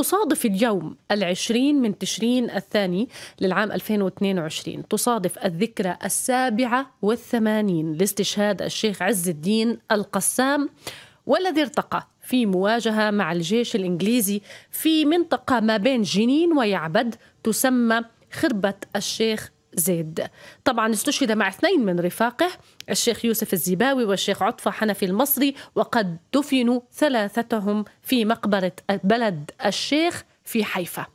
تصادف اليوم العشرين من تشرين الثاني للعام 2022 تصادف الذكرى السابعة والثمانين لاستشهاد الشيخ عز الدين القسام والذي ارتقى في مواجهة مع الجيش الإنجليزي في منطقة ما بين جنين ويعبد تسمى خربة الشيخ زيد طبعا استشهد مع اثنين من رفاقه الشيخ يوسف الزباوي والشيخ عطفة حنفي المصري وقد دفنوا ثلاثتهم في مقبرة بلد الشيخ في حيفا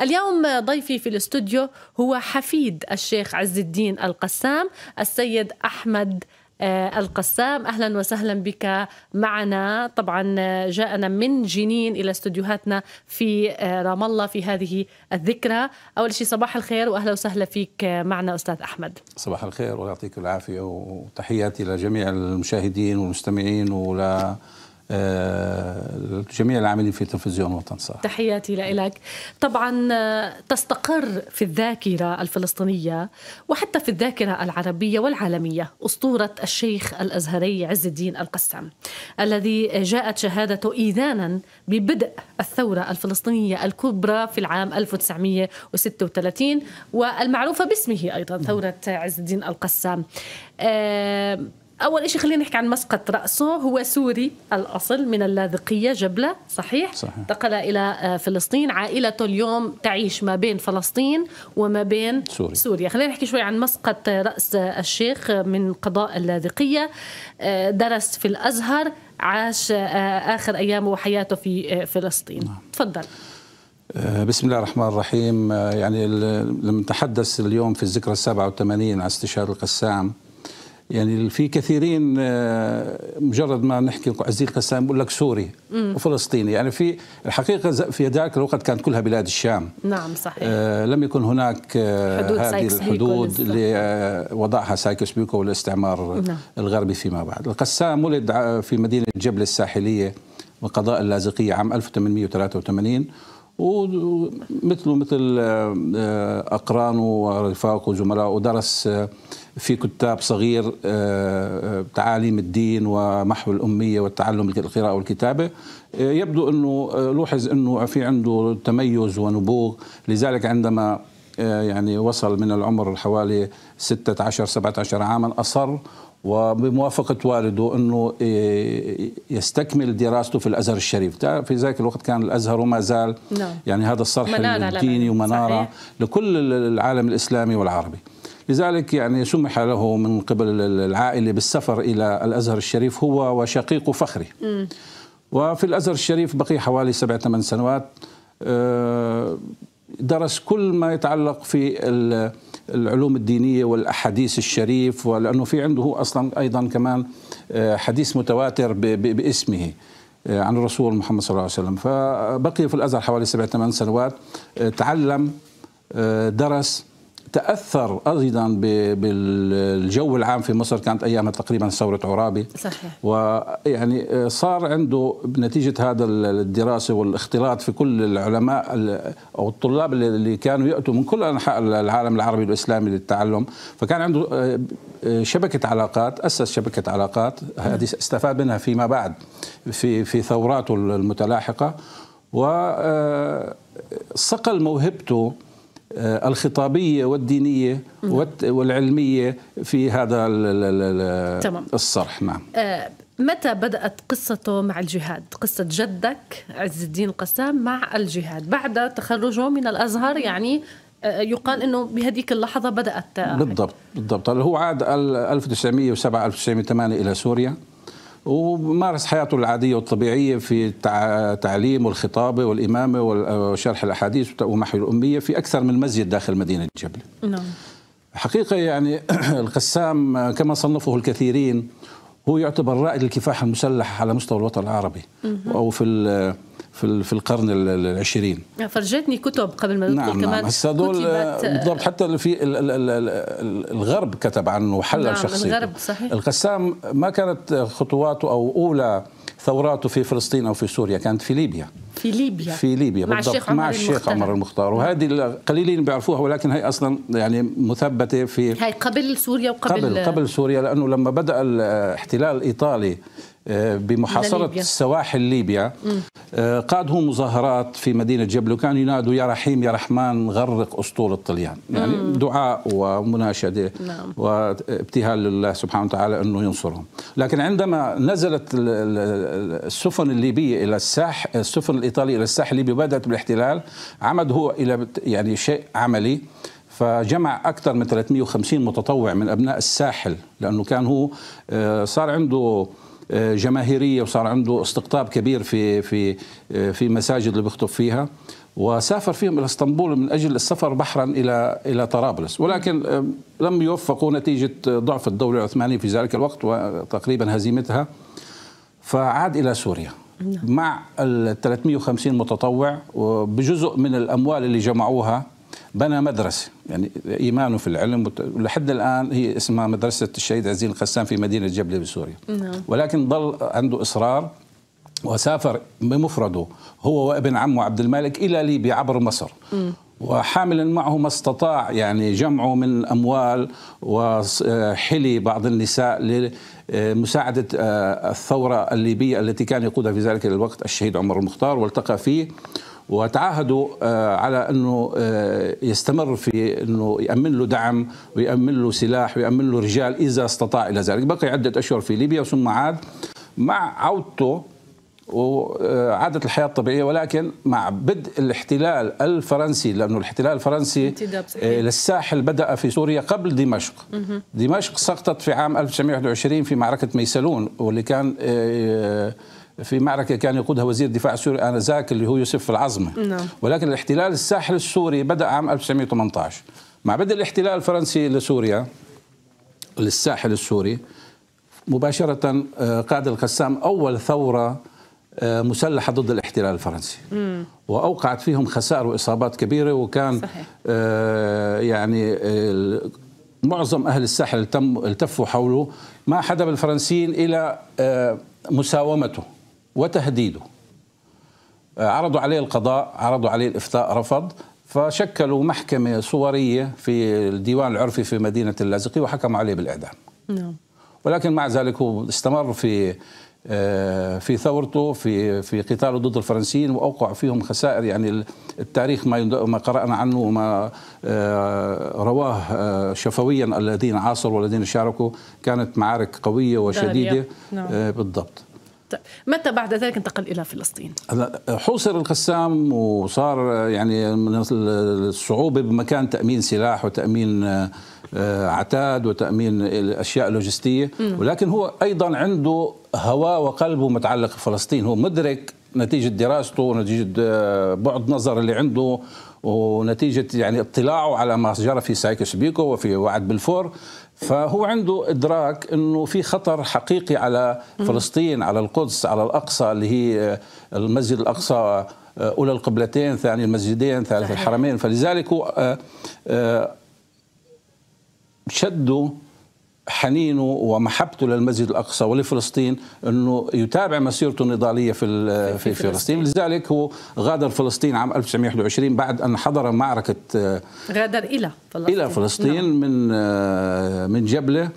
اليوم ضيفي في الاستوديو هو حفيد الشيخ عز الدين القسام السيد أحمد آه، القسام اهلا وسهلا بك معنا طبعا آه، جاءنا من جنين الى استديوهاتنا في آه، رام الله في هذه الذكرى اول شيء صباح الخير واهلا وسهلا فيك معنا استاذ احمد صباح الخير ويعطيك العافيه وتحياتي لجميع المشاهدين والمستمعين ولا آه، جميع العاملين في تلفزيون وطن صح تحياتي لك طبعا آه، تستقر في الذاكرة الفلسطينية وحتى في الذاكرة العربية والعالمية أسطورة الشيخ الأزهري عز الدين القسام الذي جاءت شهادته إيذانا ببدء الثورة الفلسطينية الكبرى في العام 1936 والمعروفة باسمه أيضا ثورة عز الدين القسام آه، اول شيء خلينا نحكي عن مسقط راسه هو سوري الاصل من اللاذقيه جبله صحيح انتقل الى آه، فلسطين عائلته اليوم تعيش ما بين فلسطين وما بين سوري. سوريا خلينا نحكي شوي عن مسقط راس آه، الشيخ آه، من قضاء اللاذقيه درس في الازهر عاش اخر ايامه وحياته في فلسطين نعم. تفضل بسم الله الرحمن الرحيم يعني لما نتحدث اليوم في الذكرى 87 على استشهاد القسام يعني في كثيرين آه، مجرد ما نحكي عزيز قسام بقول لك سوري مم. وفلسطيني يعني في الحقيقه في ذاك الوقت كانت كلها بلاد الشام نعم صحيح آه لم يكن هناك آه هذه الحدود اللي آه وضعها سايكس بيكو والاستعمار نعم. الغربي فيما بعد القسام ولد في مدينه جبل الساحليه وقضاء اللاذقيه عام 1883 ومثله مثل آه، آه، أقرانه ورفاقه وزملائه درس في كتاب صغير آه، آه، تعاليم الدين ومحو الأمية والتعلم القراءة والكتابة آه، يبدو أنه لوحظ أنه في عنده تميز ونبوغ لذلك عندما يعني وصل من العمر حوالي 16 17 عاما أصر وبموافقة والده أنه يستكمل دراسته في الأزهر الشريف في ذلك الوقت كان الأزهر وما زال نعم. يعني هذا الصرح الديني ومنارة لكل العالم الإسلامي والعربي لذلك يعني سمح له من قبل العائلة بالسفر إلى الأزهر الشريف هو وشقيقه فخري وفي الأزهر الشريف بقي حوالي سبع ثمان سنوات آه، درس كل ما يتعلق في العلوم الدينية والأحاديث الشريف ولأنه في عنده أصلا أيضا كمان آه، حديث متواتر باسمه آه، عن الرسول محمد صلى الله عليه وسلم فبقي في الأزهر حوالي سبع ثمان سنوات تعلم درس تاثر ايضا بالجو العام في مصر كانت ايامها تقريبا ثوره عرابي صحيح ويعني صار عنده نتيجه هذا الدراسه والاختلاط في كل العلماء او الطلاب اللي كانوا ياتوا من كل انحاء العالم العربي والاسلامي للتعلم فكان عنده آه، آه، شبكه علاقات اسس شبكه علاقات هذه استفاد منها فيما بعد في في ثوراته المتلاحقه وصقل آه، موهبته آه، الخطابية والدينية والعلمية في هذا الصرح نعم آه، متى بدأت قصته مع الجهاد؟ قصة جدك عز الدين القسام مع الجهاد بعد تخرجه من الأزهر يعني آه، يقال انه بهذيك اللحظه بدات بالضبط بالضبط هو عاد 1907 1908 الى سوريا ومارس حياته العادية والطبيعية في التعليم والخطابة والإمامة وشرح الأحاديث ومحو الأمية في أكثر من مسجد داخل مدينة جبل نعم حقيقة يعني القسام كما صنفه الكثيرين هو يعتبر رائد الكفاح المسلح على مستوى الوطن العربي أو في في في القرن العشرين آه، فرجتني كتب قبل ما ندخل نعم،, نعم كمان نعم هسه دول آه، بالضبط حتى في الغرب كتب عنه وحلل نعم شخصيته الغرب صحيح القسام ما كانت خطواته او اولى ثوراته في فلسطين او في سوريا كانت في ليبيا في ليبيا في ليبيا مع بالضبط الشيخ مع الشيخ عمر المختار وهذه قليلين بيعرفوها ولكن هي اصلا يعني مثبته في هي قبل سوريا وقبل قبل قبل سوريا لانه لما بدا الاحتلال الايطالي آه، بمحاصرة سواحل ليبيا آه، قادوا مظاهرات في مدينة جبل وكانوا ينادوا يا رحيم يا رحمن غرق أسطول الطليان يعني مم. دعاء ومناشدة نعم. وابتهال لله سبحانه وتعالى أنه ينصرهم لكن عندما نزلت السفن الليبية إلى الساحل السفن الإيطالية إلى الساحل الليبي وبدأت بالاحتلال عمد هو إلى يعني شيء عملي فجمع أكثر من 350 متطوع من أبناء الساحل لأنه كان هو آه، صار عنده آه، جماهيريه وصار عنده استقطاب كبير في في آه، في مساجد اللي بيخطب فيها وسافر فيهم الى اسطنبول من اجل السفر بحرا الى الى طرابلس ولكن آه، لم يوفقوا نتيجه ضعف الدوله العثمانيه في ذلك الوقت وتقريبا هزيمتها فعاد الى سوريا نعم. مع ال 350 متطوع بجزء من الاموال اللي جمعوها بنى مدرسة يعني إيمانه في العلم ولحد الآن هي اسمها مدرسة الشهيد عزيز القسام في مدينة جبلة بسوريا نعم. ولكن ظل عنده إصرار وسافر بمفرده هو وابن عمه عبد الملك إلى ليبيا عبر مصر وحاملا معه ما استطاع يعني جمعه من أموال وحلي بعض النساء لمساعدة آه، الثورة الليبية التي كان يقودها في ذلك الوقت الشهيد عمر المختار والتقى فيه وتعاهدوا آه، على انه آه، يستمر في انه يامن له دعم ويامن له سلاح ويامن له رجال اذا استطاع الى ذلك، بقي عده اشهر في ليبيا ثم عاد مع عودته وعادت الحياة الطبيعية ولكن مع بدء الاحتلال الفرنسي لأنه الاحتلال الفرنسي آه، للساحل بدأ في سوريا قبل دمشق دمشق سقطت في عام 1921 في معركة ميسلون واللي كان في معركة كان يقودها وزير الدفاع السوري آنذاك اللي هو يوسف العظمة نعم. ولكن الاحتلال الساحل السوري بدأ عام 1918 مع بدء الاحتلال الفرنسي لسوريا للساحل السوري مباشرة آه، قاد القسام أول ثورة آه، مسلحة ضد الاحتلال الفرنسي مم. وأوقعت فيهم خسائر وإصابات كبيرة وكان صحيح. آه يعني آه معظم أهل الساحل التفوا حوله ما حدا بالفرنسيين إلى آه مساومته وتهديده آه، عرضوا عليه القضاء عرضوا عليه الإفتاء رفض فشكلوا محكمة صورية في الديوان العرفي في مدينة اللاذقية وحكموا عليه بالإعدام نعم. ولكن مع ذلك هو استمر في آه، في ثورته في في قتاله ضد الفرنسيين واوقع فيهم خسائر يعني التاريخ ما ما قرانا عنه وما آه، رواه شفويا الذين عاصروا والذين شاركوا كانت معارك قويه وشديده نعم. بالضبط طيب متى بعد ذلك انتقل إلى فلسطين؟ حوصر القسام وصار يعني من الصعوبة بمكان تأمين سلاح وتأمين آه، عتاد وتأمين الأشياء اللوجستية ولكن هو أيضا عنده هواه وقلبه متعلق بفلسطين هو مدرك نتيجة دراسته ونتيجة آه، بعد نظر اللي عنده ونتيجة يعني اطلاعه على ما جرى في سايكس بيكو وفي وعد بالفور فهو عنده ادراك انه في خطر حقيقي على فلسطين على القدس على الاقصى اللي هي آه، المسجد الاقصى آه، اولى القبلتين ثاني المسجدين ثالث صحيح. الحرمين فلذلك هو آه، شده حنينه ومحبته للمسجد الاقصى ولفلسطين انه يتابع مسيرته النضاليه في في, في فلسطين لذلك هو غادر فلسطين عام 1921 بعد ان حضر معركه غادر الى فلسطين الى فلسطين نعم. من من جبله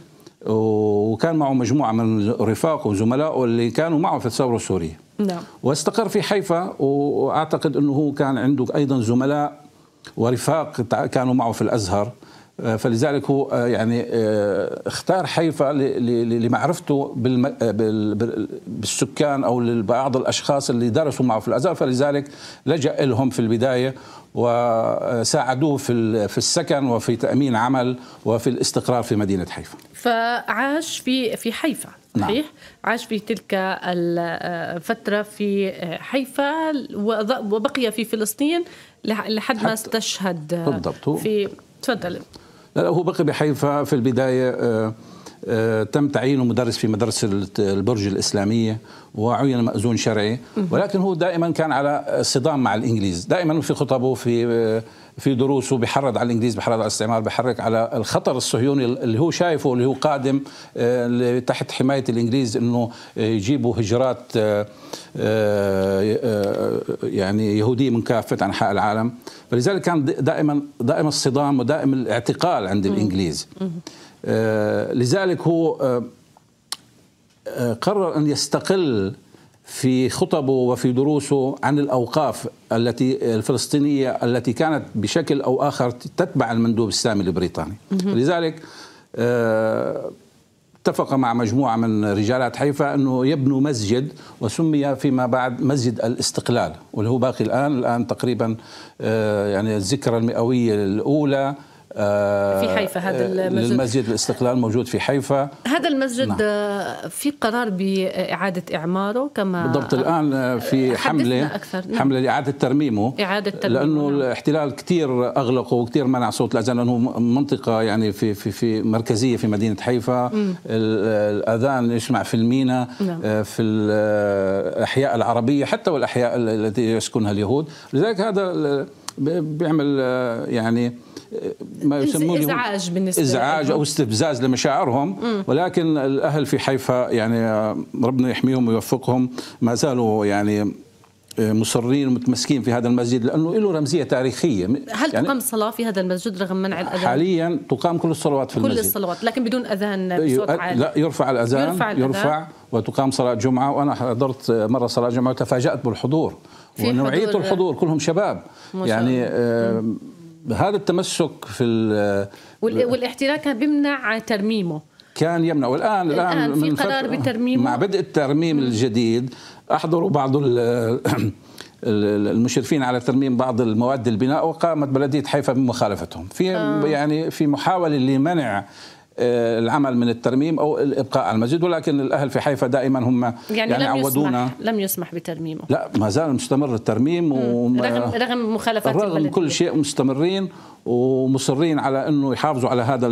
وكان معه مجموعه من رفاقه وزملائه اللي كانوا معه في الثوره السوريه نعم واستقر في حيفا واعتقد انه هو كان عنده ايضا زملاء ورفاق كانوا معه في الازهر آه، فلذلك هو آه، يعني آه، اختار حيفا لمعرفته بالسكان او لبعض الاشخاص اللي درسوا معه في الازهر فلذلك لجا لهم في البدايه وساعدوه في في السكن وفي تامين عمل وفي الاستقرار في مدينه حيفا فعاش في في حيفا نعم. صحيح؟ نعم. عاش في تلك الفتره في حيفا وبقي في فلسطين لحد ما استشهد بالضبط في تفضل لا, لا هو بقي بحيفا في البداية آه، آه، تم تعيينه مدرس في مدرسة البرج الإسلامية وعين مأذون شرعي ولكن هو دائما كان على صدام مع الإنجليز دائما في خطبه في آه، في دروسه بحرض على الانجليز بحرض على الاستعمار بحرك على الخطر الصهيوني اللي هو شايفه اللي هو قادم آه، تحت حمايه الانجليز انه يجيبوا هجرات يعني يهوديه من كافه انحاء العالم فلذلك كان دائما دائما الصدام ودائما الاعتقال عند الانجليز آه، لذلك هو آه، آه، قرر أن يستقل في خطبه وفي دروسه عن الأوقاف التي الفلسطينية التي كانت بشكل أو آخر تتبع المندوب السامي البريطاني لذلك اتفق مع مجموعة من رجالات حيفا أنه يبنوا مسجد وسمي فيما بعد مسجد الاستقلال واللي هو باقي الآن الآن تقريبا يعني الذكرى المئوية الأولى في آه، حيفا هذا آه، المسجد المسجد الاستقلال موجود في حيفا هذا المسجد نعم. آه، في قرار بإعادة إعماره كما بالضبط الآن في حملة أكثر. نعم. حملة لإعادة ترميمه إعادة ترميمه لأنه نعم. الاحتلال كثير أغلقه وكثير منع صوت الأذان لأنه منطقة يعني في في في مركزية في مدينة حيفا مم. الأذان يسمع في المينا نعم. في الأحياء العربية حتى والأحياء التي يسكنها اليهود لذلك هذا بيعمل يعني ما يسمونه ازعاج بالنسبه ازعاج او استفزاز لمشاعرهم ولكن الاهل في حيفا يعني آه، ربنا يحميهم ويوفقهم ما زالوا يعني آه، مصرين ومتمسكين في هذا المسجد لانه له رمزيه تاريخيه هل يعني تقام صلاه في هذا المسجد رغم منع الاذان؟ حاليا تقام كل الصلوات في كل المسجد كل الصلوات لكن بدون اذان أيوة، بصوت عالي لا يرفع الاذان يرفع, الأذان يرفع وتقام صلاه جمعه وانا حضرت آه، مره صلاه جمعه وتفاجات بالحضور ونوعيه الحضور كلهم شباب يعني آه هذا التمسك في والاحتلال كان بيمنع ترميمه كان يمنع والان الان, الآن في قرار بترميمه مع بدء الترميم الجديد احضروا بعض المشرفين على ترميم بعض المواد البناء وقامت بلديه حيفا بمخالفتهم في آه. يعني في محاوله لمنع آه، العمل من الترميم او الابقاء على المسجد ولكن الاهل في حيفا دائما هم يعني, يعني لم عودونا يسمح لم يسمح بترميمه لا ما زال مستمر الترميم رغم رغم مخالفات رغم كل شيء مستمرين ومصرين على انه يحافظوا على هذا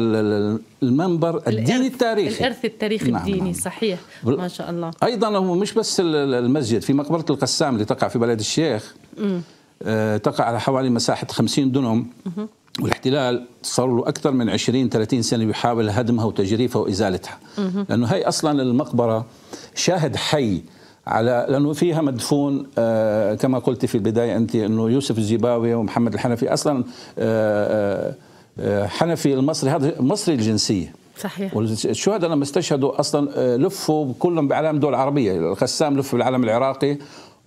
المنبر الديني التاريخي الارث التاريخي نعم الديني نعم. صحيح ما شاء الله ايضا هو مش بس المسجد في مقبره القسام اللي تقع في بلد الشيخ م. آه، تقع على حوالي مساحة 50 دونم والاحتلال صار له أكثر من 20 30 سنة يحاول هدمها وتجريفها وإزالتها لأنه هي أصلا المقبرة شاهد حي على لانه فيها مدفون آه كما قلت في البدايه انت انه يوسف الزباوي ومحمد الحنفي اصلا آه،, آه آه حنفي المصري هذا مصري الجنسيه صحيح والشهداء لما استشهدوا اصلا آه، لفوا كلهم بعلام دول عربيه القسام لف بالعلم العراقي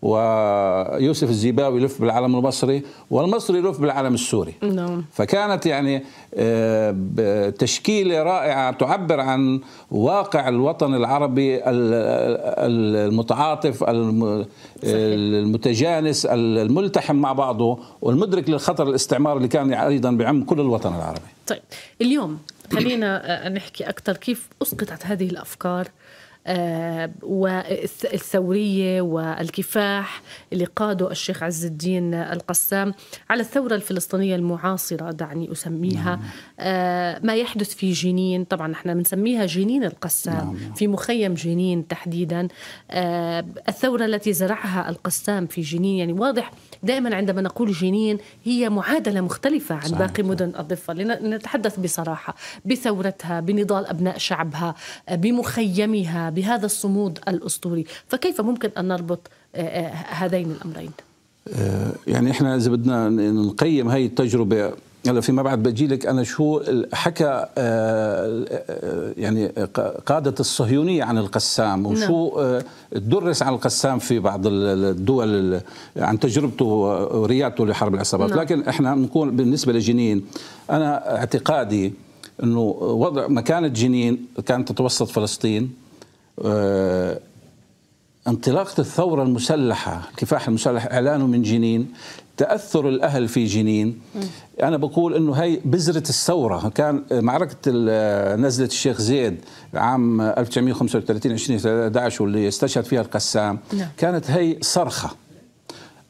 ويوسف الزيباوي يلف بالعلم المصري والمصري يلف بالعلم السوري نعم. فكانت يعني آه، تشكيلة رائعة تعبر عن واقع الوطن العربي المتعاطف المتجانس الملتحم مع بعضه والمدرك للخطر الاستعمار اللي كان أيضا بعم كل الوطن العربي طيب اليوم خلينا آه، نحكي أكثر كيف أسقطت هذه الأفكار والثورية والكفاح اللي قاده الشيخ عز الدين القسام على الثورة الفلسطينية المعاصرة دعني أسميها نعم. آه، ما يحدث في جنين طبعا نحن بنسميها جنين القسام نعم. في مخيم جنين تحديدا آه، الثورة التي زرعها القسام في جنين يعني واضح دائما عندما نقول جنين هي معادلة مختلفة عن باقي مدن الضفة لنتحدث بصراحة بثورتها بنضال أبناء شعبها آه، بمخيمها بهذا الصمود الاسطوري فكيف ممكن ان نربط آه، آه، هذين الامرين آه، يعني احنا اذا بدنا نقيم هاي التجربه هلا فيما بعد بجي لك انا شو حكى يعني قاده الصهيونيه عن القسام وشو نعم. درس عن القسام في بعض الدول عن تجربته وريادته لحرب العصابات نعم. لكن احنا بنكون بالنسبه لجنين انا اعتقادي انه وضع مكانه جنين كانت تتوسط فلسطين آه، انطلاقة الثورة المسلحة الكفاح المسلح إعلانه من جنين تأثر الأهل في جنين أنا بقول أنه هي بذرة الثورة كان معركة نزلة الشيخ زيد عام 1935 2011 واللي استشهد فيها القسام نعم. كانت هي صرخة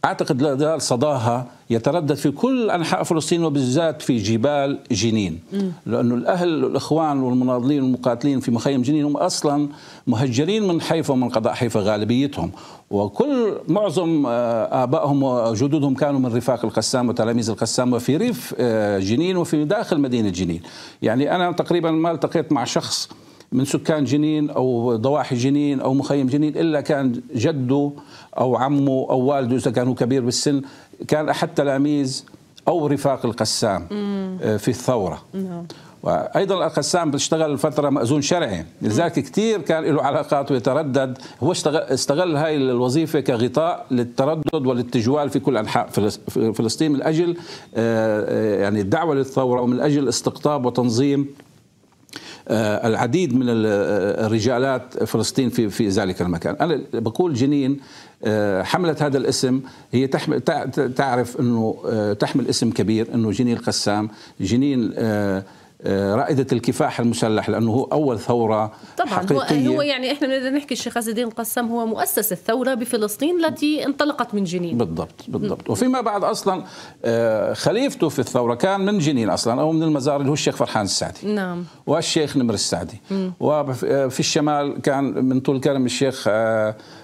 أعتقد لا زال صداها يتردد في كل انحاء فلسطين وبالذات في جبال جنين لانه الاهل والاخوان والمناضلين والمقاتلين في مخيم جنين هم اصلا مهجرين من حيفا ومن قضاء حيفا غالبيتهم وكل معظم آه، ابائهم وجدودهم كانوا من رفاق القسام وتلاميذ القسام وفي ريف آه، جنين وفي داخل مدينه جنين يعني انا تقريبا ما التقيت مع شخص من سكان جنين او ضواحي جنين او مخيم جنين الا كان جده او عمه او والده اذا كان كبير بالسن كان أحد تلاميذ أو رفاق القسام آه، في الثورة نعم. وايضا القسام اشتغل فتره مأذون شرعي لذلك كثير كان له علاقات ويتردد هو استغل هاي الوظيفه كغطاء للتردد والاتجوال في كل انحاء فلسطين من اجل آه، آه، يعني الدعوه للثوره ومن اجل استقطاب وتنظيم العديد من الرجالات فلسطين في في ذلك المكان انا بقول جنين آه، حملت هذا الاسم هي تحمل تعرف انه آه، تحمل اسم كبير انه جنين القسام جنين آه، آه، رائدة الكفاح المسلح لأنه هو أول ثورة طبعا حقيقية هو يعني إحنا بدنا نحكي الشيخ عز الدين القسام هو مؤسس الثورة بفلسطين التي انطلقت من جنين بالضبط بالضبط وفيما بعد أصلا آه، خليفته في الثورة كان من جنين أصلا أو من المزار اللي هو الشيخ فرحان السعدي نعم والشيخ نمر السعدي م. وفي آه، الشمال كان من طول كرم الشيخ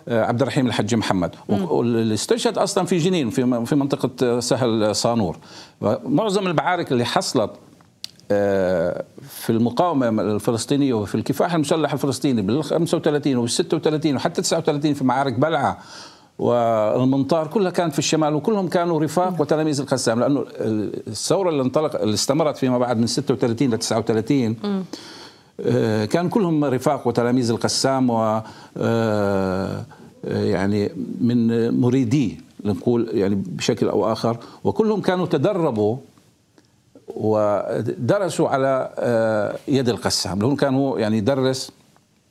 عبد الرحيم الحج محمد واللي استشهد أصلا في جنين في منطقة سهل صانور معظم المعارك اللي حصلت في المقاومه الفلسطينيه وفي الكفاح المسلح الفلسطيني بال 35 وبال 36 وحتى 39 في معارك بلعه والمنطار كلها كانت في الشمال وكلهم كانوا رفاق وتلاميذ القسام لانه الثوره اللي انطلق اللي استمرت فيما بعد من 36 ل 39 كان كلهم رفاق وتلاميذ القسام و آه، يعني من مريديه نقول يعني بشكل او اخر وكلهم كانوا تدربوا ودرسوا على آه، يد القسام لهم كان هو يعني يدرس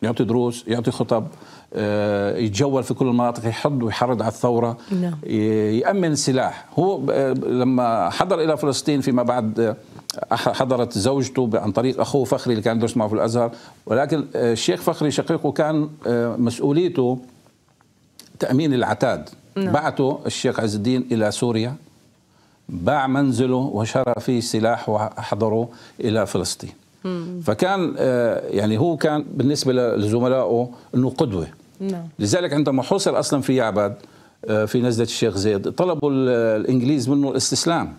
يعطي دروس يعطي خطب آه، يتجول في كل المناطق يحض ويحرض على الثورة نعم. يأمن سلاح هو آه، لما حضر إلى فلسطين فيما بعد حضرت زوجته عن طريق أخوه فخري اللي كان يدرس معه في الأزهر ولكن الشيخ فخري شقيقه كان مسؤوليته تأمين العتاد نعم. بعته الشيخ عز الدين إلى سوريا باع منزله وشرى فيه سلاح وحضره الى فلسطين فكان آه، يعني هو كان بالنسبه لزملائه انه قدوه نعم. لذلك عندما حصر اصلا في يعبد آه، في نزله الشيخ زيد طلبوا الانجليز منه الاستسلام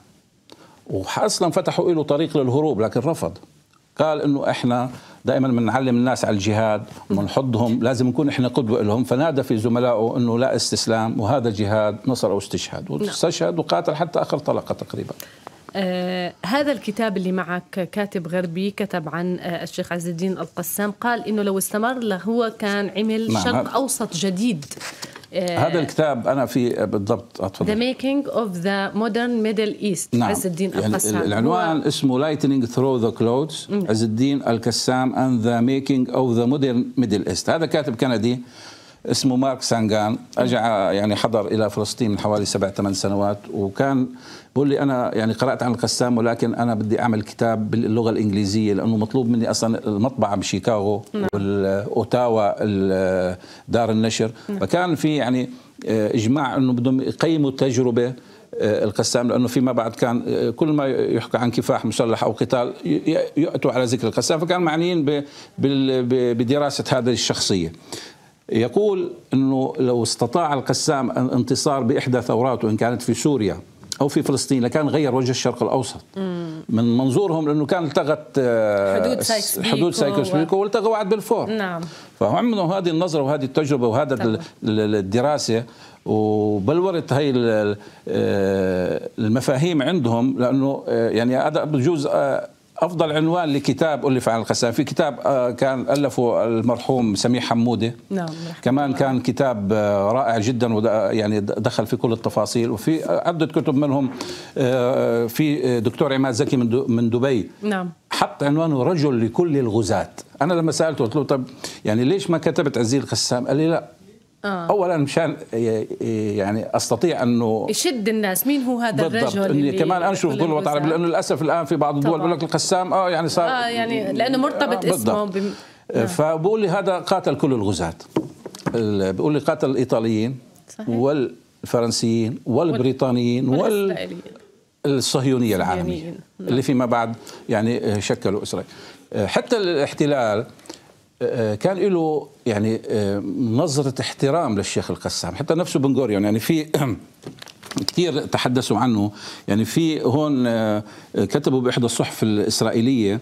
واصلا فتحوا له طريق للهروب لكن رفض قال انه احنا دائما بنعلم الناس على الجهاد وبنحضهم لازم نكون احنا قدوه لهم فنادى في زملائه انه لا استسلام وهذا جهاد نصر او استشهاد نعم. واستشهد وقاتل حتى اخر طلقه تقريبا آه هذا الكتاب اللي معك كاتب غربي كتب عن آه الشيخ عز الدين القسام قال انه لو استمر لهو كان عمل نعم، شرق اوسط جديد آه، هذا الكتاب انا في بالضبط اتفضل ذا ميكينج اوف ذا مودرن ميدل ايست عز الدين القسام العنوان هو... اسمه لايتنينج ثرو ذا كلودز عز الدين القسام اند ذا ميكينج اوف ذا مودرن ميدل ايست هذا كاتب كندي اسمه مارك سانغان اجى يعني حضر الى فلسطين من حوالي سبع ثمان سنوات وكان بقول لي انا يعني قرات عن القسام ولكن انا بدي اعمل كتاب باللغه الانجليزيه لانه مطلوب مني اصلا المطبعه بشيكاغو نعم. والاوتاوا دار النشر نعم. فكان في يعني آه، اجماع انه بدهم يقيموا تجربه آه، القسام لانه فيما بعد كان آه، كل ما يحكى عن كفاح مسلح او قتال ياتوا على ذكر القسام فكان معنيين بدراسه هذه الشخصيه يقول انه لو استطاع القسام الانتصار باحدى ثوراته ان كانت في سوريا او في فلسطين لكان غير وجه الشرق الاوسط مم. من منظورهم لانه كان التغت آه، حدود سايكس بيكو حدود بيكو والتغى وعد بالفور نعم فعملوا هذه النظره وهذه التجربه وهذا طبعا. الدراسه وبلورت هي آه، المفاهيم عندهم لانه آه، يعني هذا بجوز افضل عنوان لكتاب الف عن القسام في كتاب آه، كان الفه المرحوم سميح حموده نعم كمان كان كتاب آه، رائع جدا آه، يعني دخل في كل التفاصيل وفي عده كتب منهم في دكتور عماد زكي من دبي نعم حط عنوانه رجل لكل الغزاة أنا لما سألته قلت له طب يعني ليش ما كتبت عزيز القسام قال لي لا آه. اولا مشان إيه، إيه، يعني استطيع انه يشد الناس مين هو هذا بالضبط. الرجل اللي كمان اشوف ظل العربية لانه للاسف الان في بعض الدول بيقول لك القسام اه يعني صار اه يعني لانه مرتبط آه اسمه بم... آه،, آه. فبقول لي هذا قاتل كل الغزاة بقول لي قاتل الايطاليين صحيح. والفرنسيين والبريطانيين وال الصهيونيه العالميه اللي فيما بعد يعني شكلوا اسرائيل آه، حتى الاحتلال آه، كان له يعني آه، نظرة احترام للشيخ القسام حتى نفسه بن غوريون يعني في كثير تحدثوا عنه يعني في هون آه، كتبوا بإحدى الصحف الإسرائيلية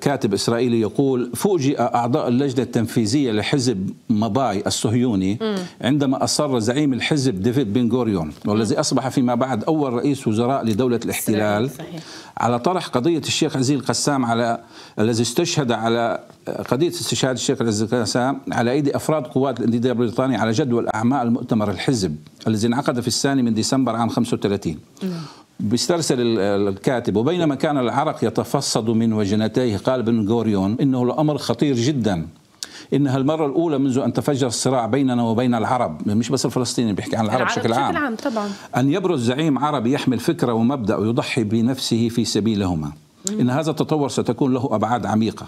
كاتب إسرائيلي يقول فوجئ أعضاء اللجنة التنفيذية لحزب مباي الصهيوني عندما أصر زعيم الحزب ديفيد بن غوريون والذي أصبح فيما بعد أول رئيس وزراء لدولة الاحتلال على طرح قضية الشيخ عزيز القسام على الذي استشهد على قضية استشهاد الشيخ العز على أيدي أفراد قوات الإنتداب البريطاني على جدول أعمال مؤتمر الحزب الذي انعقد في الثاني من ديسمبر عام 35 نعم. بيسترسل الكاتب وبينما كان العرق يتفصد من وجنتيه قال بن غوريون إنه الأمر خطير جدا انها المره الاولى منذ ان تفجر الصراع بيننا وبين العرب مش بس الفلسطينيين بيحكي عن العرب, العرب بشكل عام. عام طبعا ان يبرز زعيم عربي يحمل فكره ومبدا ويضحي بنفسه في سبيلهما إن هذا التطور ستكون له أبعاد عميقة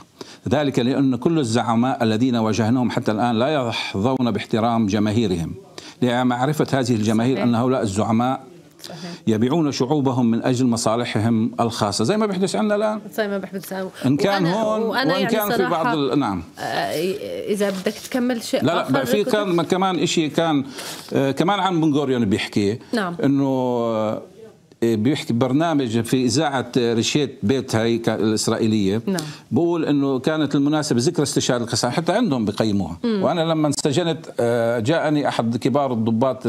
ذلك لأن كل الزعماء الذين واجهناهم حتى الآن لا يحظون باحترام جماهيرهم لمعرفة هذه الجماهير أن هؤلاء الزعماء صحيح. يبيعون شعوبهم من اجل مصالحهم الخاصه زي ما بيحدث عندنا الان زي ما بيحدث ان كان هون وأنا وان يعني كان في بعض ال... نعم آه، اذا بدك تكمل شيء لا لا في كان كمان شيء كان كمان آه، عن بنغوريون بيحكي نعم انه إيه، بيحكي برنامج في اذاعه ريشيت بيت هاي الاسرائيليه نعم. بقول انه كانت المناسبه ذكرى استشهاد القسام حتى عندهم بقيموها مم. وانا لما انسجنت آه، جاءني احد كبار الضباط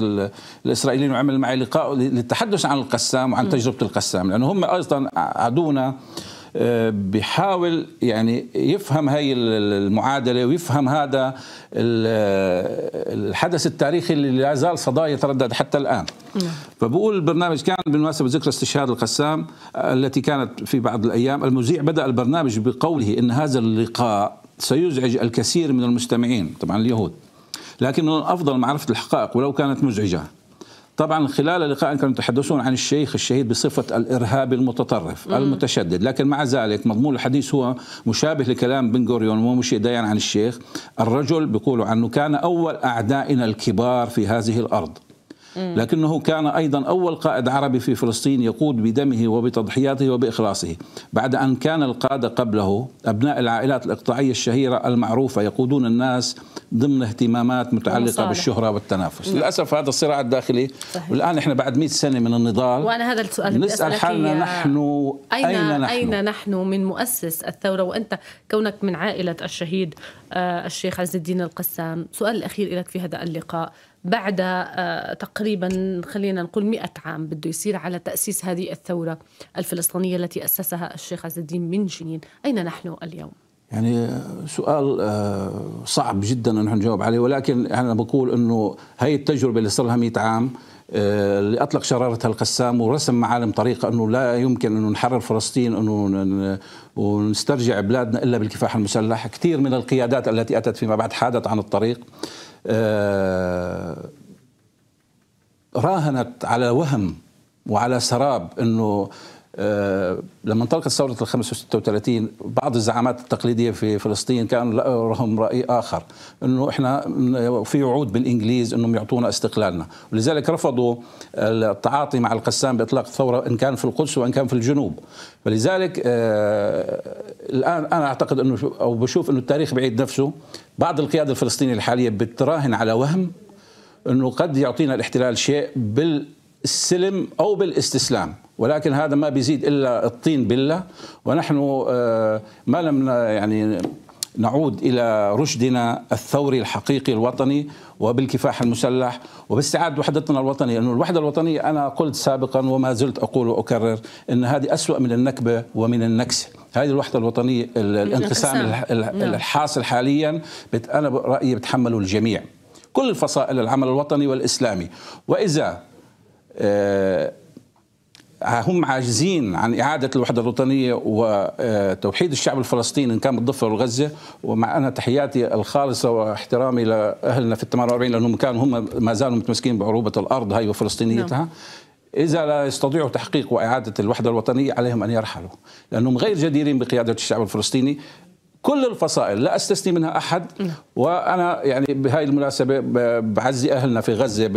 الاسرائيليين وعمل معي لقاء للتحدث عن القسام وعن مم. تجربه القسام لانه هم ايضا عدونا بحاول يعني يفهم هاي المعادله ويفهم هذا الحدث التاريخي اللي لا زال صداه يتردد حتى الان نعم. فبقول البرنامج كان بالمناسبه ذكرى استشهاد القسام التي كانت في بعض الايام المذيع بدا البرنامج بقوله ان هذا اللقاء سيزعج الكثير من المستمعين طبعا اليهود لكن من الافضل معرفه الحقائق ولو كانت مزعجه طبعا خلال اللقاء كانوا يتحدثون عن الشيخ الشهيد بصفة الإرهابي المتطرف مم. المتشدد لكن مع ذلك مضمون الحديث هو مشابه لكلام بن غوريون ومشي ديان عن الشيخ الرجل بيقولوا عنه كان أول أعدائنا الكبار في هذه الأرض لكنه كان أيضا أول قائد عربي في فلسطين يقود بدمه وبتضحياته وبإخلاصه بعد أن كان القادة قبله أبناء العائلات الإقطاعية الشهيرة المعروفة يقودون الناس ضمن اهتمامات متعلقة مصالح. بالشهرة والتنافس مم. للأسف هذا الصراع الداخلي صحيح. والآن إحنا بعد 100 سنة من النضال وأنا هذا السؤال نسأل حالنا نحن أين, أين نحن أين نحن من مؤسس الثورة وأنت كونك من عائلة الشهيد آه، الشيخ عز الدين القسام سؤال الأخير لك في هذا اللقاء بعد آه، تقريبا خلينا نقول مئة عام بده يصير على تأسيس هذه الثورة الفلسطينية التي أسسها الشيخ عز الدين من جنين أين نحن اليوم؟ يعني آه، سؤال آه، صعب جدا ان نحن نجاوب عليه ولكن انا بقول انه هي التجربه اللي صار لها 100 عام اللي اطلق شرارتها القسام ورسم معالم طريقه انه لا يمكن انه نحرر فلسطين انه ونسترجع بلادنا الا بالكفاح المسلح، كثير من القيادات التي اتت فيما بعد حادت عن الطريق آه، راهنت على وهم وعلى سراب انه آه، لما انطلقت ثورة ال 35 بعض الزعامات التقليدية في فلسطين كان لهم رأي آخر أنه إحنا في وعود بالإنجليز أنهم يعطونا استقلالنا ولذلك رفضوا التعاطي مع القسام بإطلاق الثورة إن كان في القدس وإن كان في الجنوب فلذلك آه، الآن أنا أعتقد أنه أو بشوف أنه التاريخ بعيد نفسه بعض القيادة الفلسطينية الحالية بتراهن على وهم أنه قد يعطينا الاحتلال شيء بالسلم أو بالاستسلام ولكن هذا ما بيزيد الا الطين بله ونحن آه، ما لم يعني نعود الى رشدنا الثوري الحقيقي الوطني وبالكفاح المسلح وباستعاده وحدتنا الوطنيه لانه الوحده الوطنيه انا قلت سابقا وما زلت اقول واكرر ان هذه اسوا من النكبه ومن النكسه هذه الوحده الوطنيه الانقسام نعم. الحاصل حاليا انا برايي بتحمله الجميع كل فصائل العمل الوطني والاسلامي واذا آه، هم عاجزين عن إعادة الوحدة الوطنية وتوحيد الشعب الفلسطيني إن كان بالضفة والغزة ومع أنا تحياتي الخالصة واحترامي لأهلنا في 48 لأنهم كانوا هم ما زالوا متمسكين بعروبة الأرض هاي وفلسطينيتها نعم. إذا لا يستطيعوا تحقيق وإعادة الوحدة الوطنية عليهم أن يرحلوا لأنهم غير جديرين بقيادة الشعب الفلسطيني كل الفصائل لا استثني منها احد نعم. وانا يعني بهاي المناسبه بعزي اهلنا في غزه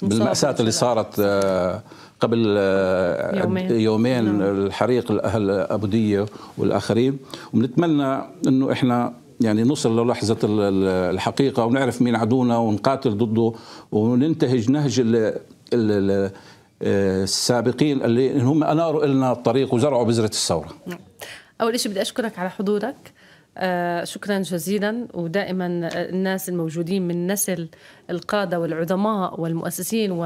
بالمأساة اللي صارت آه، قبل آه، يومين, يومين نعم. الحريق الاهل ديه والاخرين ونتمنى انه احنا يعني نوصل للحظة الحقيقة ونعرف مين عدونا ونقاتل ضده وننتهج نهج آه، السابقين اللي هم أناروا لنا الطريق وزرعوا بذرة الثورة نعم. أول شيء بدي أشكرك على حضورك آه شكرا جزيلا ودائما الناس الموجودين من نسل القادة والعظماء والمؤسسين و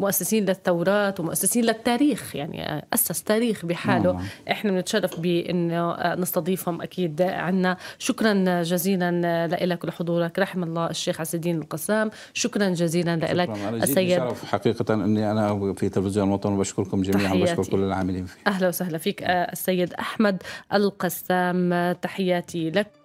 مؤسسين للثورات ومؤسسين للتاريخ يعني أسس تاريخ بحاله مم. نعم. إحنا بنتشرف بأنه نستضيفهم أكيد عنا شكرا جزيلا لك لحضورك رحم الله الشيخ عز الدين القسام شكرا جزيلا لك السيد حقيقة أني أنا في تلفزيون الوطن وبشكركم جميعا وبشكر كل العاملين فيه أهلا وسهلا فيك آه، السيد أحمد القسام تحياتي لك